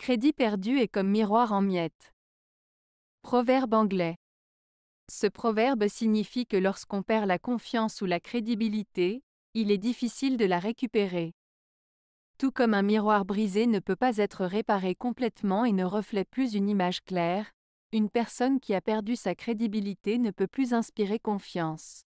Crédit perdu est comme miroir en miettes. Proverbe anglais. Ce proverbe signifie que lorsqu'on perd la confiance ou la crédibilité, il est difficile de la récupérer. Tout comme un miroir brisé ne peut pas être réparé complètement et ne reflète plus une image claire, une personne qui a perdu sa crédibilité ne peut plus inspirer confiance.